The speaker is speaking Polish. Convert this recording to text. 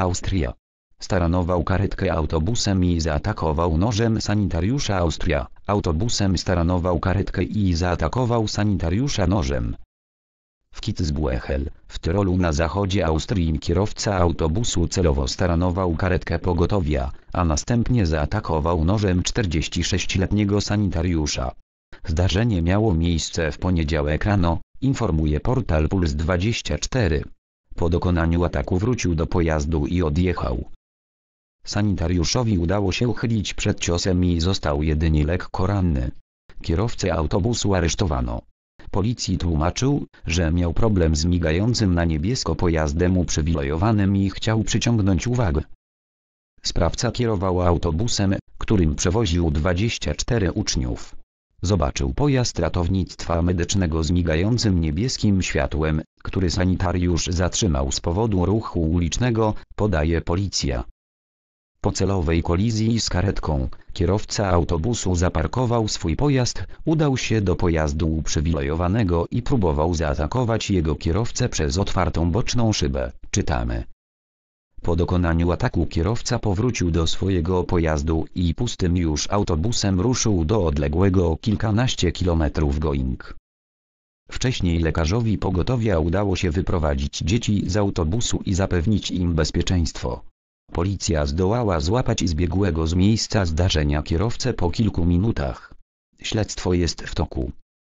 Austria. Staranował karetkę autobusem i zaatakował nożem sanitariusza Austria. Autobusem staranował karetkę i zaatakował sanitariusza nożem. W Kitzbühel, w Tyrolu na zachodzie Austrii kierowca autobusu celowo staranował karetkę pogotowia, a następnie zaatakował nożem 46-letniego sanitariusza. Zdarzenie miało miejsce w poniedziałek rano, informuje portal Puls 24. Po dokonaniu ataku wrócił do pojazdu i odjechał. Sanitariuszowi udało się uchylić przed ciosem i został jedynie lekko ranny. Kierowcę autobusu aresztowano. Policji tłumaczył, że miał problem z migającym na niebiesko pojazdem uprzywilejowanym i chciał przyciągnąć uwagę. Sprawca kierował autobusem, którym przewoził 24 uczniów. Zobaczył pojazd ratownictwa medycznego z migającym niebieskim światłem, który sanitariusz zatrzymał z powodu ruchu ulicznego, podaje policja. Po celowej kolizji z karetką, kierowca autobusu zaparkował swój pojazd, udał się do pojazdu uprzywilejowanego i próbował zaatakować jego kierowcę przez otwartą boczną szybę, czytamy. Po dokonaniu ataku kierowca powrócił do swojego pojazdu i pustym już autobusem ruszył do odległego kilkanaście kilometrów Going. Wcześniej lekarzowi pogotowia udało się wyprowadzić dzieci z autobusu i zapewnić im bezpieczeństwo. Policja zdołała złapać zbiegłego z miejsca zdarzenia kierowcę po kilku minutach. Śledztwo jest w toku.